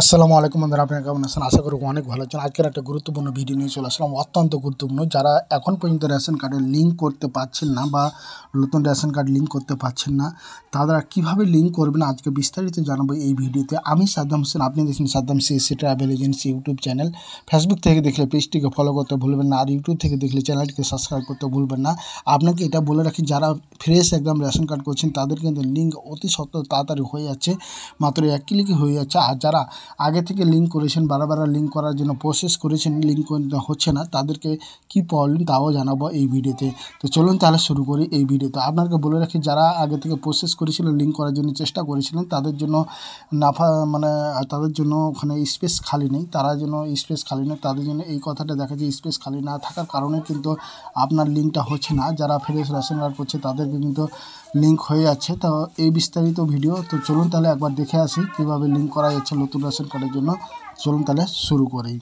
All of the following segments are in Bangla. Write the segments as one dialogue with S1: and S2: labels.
S1: আসসালামু আলাইকুম বন্ধুরা আপনারা কেমন আছেন আশা করি অনেক ভালো আছেন আজকের একটা গুরুত্বপূর্ণ ভিডিও নিয়ে চলে আসলাম অত্যন্ত গুরুত্বপূর্ণ যারা এখন পর্যন্ত রেশন কার্ডের লিঙ্ক করতে পারছেন না বা নতুন রেশন কার্ড লিঙ্ক করতে পারছেন না তারা কীভাবে লিঙ্ক করবেন আজকে বিস্তারিত জানাবো এই ভিডিওতে আমি সাদ্দাম হোসেন আপনি দেখছেন Saddam AC travel agency YouTube channel Facebook থেকে দেখলে পেজটিকে ফলো করতে ভুলবেন না আর ইউটিউব থেকে দেখলে চ্যানেলটিকে সাবস্ক্রাইব করতে ভুলবেন না আপনাকে এটা বলে রাখি যারা ফ্রেশ একদম রেশন কার্ড করছেন তাদের কিন্তু লিঙ্ক অতি সত্য তাড়াতাড়ি হয়ে যাচ্ছে মাত্র এক ক্লিকই হয়ে যাচ্ছে আর যারা আগে থেকে লিঙ্ক করেছেন বারবার লিঙ্ক করার জন্য প্রসেস করেছেন লিঙ্ক হচ্ছে না তাদেরকে কি প্রবলেম তাও জানাবো এই ভিডিওতে তো চলুন তাহলে শুরু করি এই ভিডিওতে আপনাকে বলে রাখি যারা আগে থেকে প্রসেস করেছিল লিঙ্ক করার জন্য চেষ্টা করেছিলেন তাদের জন্য নাফা মানে তাদের জন্য ওখানে স্পেস খালি নেই তারা যেন স্পেস খালি নেই তাদের জন্য এই কথাটা দেখা যায় স্পেস খালি না থাকার কারণে কিন্তু আপনার লিঙ্কটা হচ্ছে না যারা ফ্রেশ রেশন কার্ড করছে তাদেরকে কিন্তু লিঙ্ক হয়ে যাচ্ছে তো এই বিস্তারিত ভিডিও তো চলুন তাহলে একবার দেখে আসি কীভাবে লিঙ্ক করা যাচ্ছে নতুন रेशन কার্ডের জন্য ফর্ম কালা শুরু করেন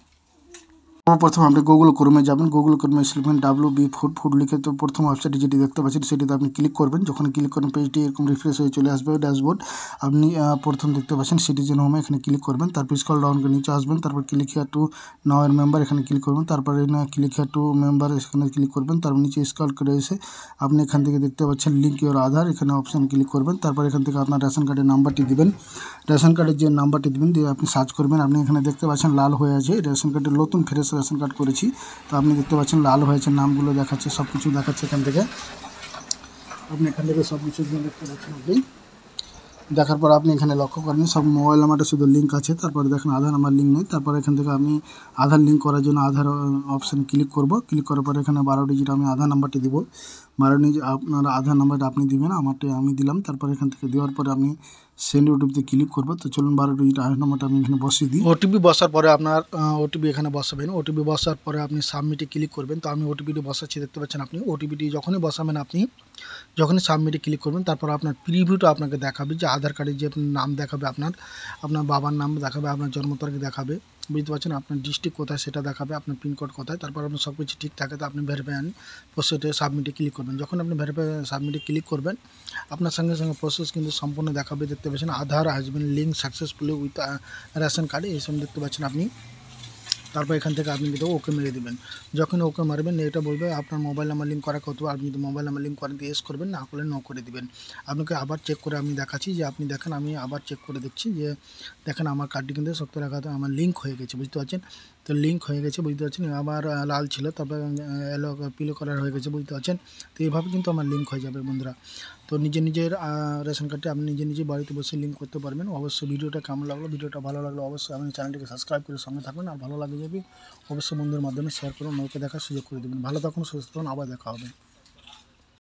S1: প্রথম প্রথমে আপনি গুগল ক্রোমে যাবেন গুগল ক্রোমে সার্চ করবেন wb food food লিখে তো প্রথম ওয়েবসাইটটি যেটা দেখতে পাচ্ছেন সেটি আপনি ক্লিক করবেন যখন ক্লিক করবেন পেজটি এরকম রিফ্রেশ হয়ে চলে আসবে ড্যাশবোর্ড আপনি প্রথম দেখতে পাচ্ছেন সেটি যেমন এখানে ক্লিক করবেন তারপর স্ক্রল ডাউন করে নিচে আসবেন তারপর ক্লিক হেটু নাও রিমেম্বার এখানে ক্লিক করবেন তারপর এখানে ক্লিক হেটু মেম্বার এখানে ক্লিক করবেন তারপর নিচে স্ক্রল করে এসে আপনি খান থেকে দেখতে পাচ্ছেন লিংক ইওর আধার এখানে অপশন ক্লিক করবেন তারপর এখানে থেকে আপনার রেশন কার্ডের নাম্বারটি দিবেন রেশন কার্ডের যে নাম্বারটি দেবেন দিয়ে আপনি সার্চ করবেন আপনি এখানে দেখতে পাচ্ছেন লাল হয়ে আছে রেশন কার্ডের নতুন ফ্রেশ রেশন কার্ড করেছি তো আপনি দেখতে পাচ্ছেন লাল হয়েছে নামগুলো দেখাচ্ছে সব কিছু দেখাচ্ছে এখান থেকে আপনি এখান থেকে সব কিছু দেখতে পাচ্ছেন আপনি দেখার পর আপনি এখানে লক্ষ্য করেন সব মোবাইল নাম্বারটা শুধু লিঙ্ক আছে তারপরে দেখেন আধার নাম্বার লিঙ্ক নেই তারপর এখান থেকে আমি আধার লিঙ্ক করার জন্য আধার অপশান ক্লিক করব ক্লিক করার পর এখানে বারো ডিজিট আমি আধার নাম্বারটি দেবো বারো ডিজিট আপনার আধার নাম্বারটা আপনি দিবেন আমারটি আমি দিলাম তারপর এখান থেকে দেওয়ার পরে আপনি সেন্ড ওটিপিতে ক্লিক করবো তো চলুন বারো ডিজিট আট নম্বরটা আমি এখানে বসিয়ে দিই ওটিপি বসার পরে আপনার ওটিপি এখানে বসাবেন ওটিপি বসার পরে আপনি সাবমিটে ক্লিক করবেন তো আমি ওটিপিটি বসাচ্ছি দেখতে পাচ্ছেন আপনি ওটিপিটি যখনই বসাবেন আপনি যখনই সাবমিটে ক্লিক করবেন তারপর আপনার প্রিভিউটা আপনাকে দেখাবে যে আধার কার্ডে যে নাম দেখাবে আপনার আপনার বাবার নাম দেখাবে আপনার জন্ম তারিখ দেখাবে মুক্তিবাচক আপনার ডিস্ট্রিক্ট কোটা সেটা দেখাবে আপনার পিন কোড কোথায় তারপর আপনি সব কিছু ঠিক থাকে তো আপনি ভেরিফাই করুন পরবর্তীতে সাবমিট ক্লিক করুন যখন আপনি ভেরিফাই সাবমিট ক্লিক করবেন আপনার সঙ্গে সঙ্গে প্রসেস কিন্তু সম্পূর্ণ দেখাবে দেখতে পাচ্ছেন Aadhaar has been link successfully with ration card এই সম্বন্ধে তো বলছেন আপনি তারপর এখান থেকে আপনি কিন্তু ওকে মেরে দেবেন যখন ওকে মারবেন এটা বলবে আপনার মোবাইল নাম্বার লিঙ্ক করা কত আপনি কিন্তু মোবাইল নাম্বার লিঙ্ক করেন এস করবেন না করলে নো করে দেবেন আপনাকে আবার চেক করে আমি দেখাচ্ছি যে আপনি দেখেন আমি আবার চেক করে দেখছি যে দেখেন আমার কার্ডটি কিন্তু শক্ত রাখা আমার লিঙ্ক হয়ে গেছে বুঝতে পারছেন তো লিঙ্ক হয়ে গেছে বুঝতে পারছেন আমার লাল ছিল তারপর এলো পিলো কালার হয়ে গেছে বুঝতে পারছেন তো এইভাবে কিন্তু আমার লিঙ্ক হয়ে যাবে বন্ধুরা তো নিজে নিজের রেশন কার্ডটি আপনি নিজে নিজে বাড়িতে বসে লিঙ্ক করতে পারবেন অবশ্যই ভিডিওটা কেমন লাগলো ভিডিওটা ভালো লাগলো অবশ্যই আপনি চ্যানেলটিকে সাবস্ক্রাইব করে সঙ্গে থাকবেন আর ভালো লাগে যাবে অবশ্যই বন্ধুর মাধ্যমে শেয়ার করুন ওকে দেখার সুযোগ করে দেবেন ভালো থাকুন সুস্থ থাকুন আবার দেখা হবে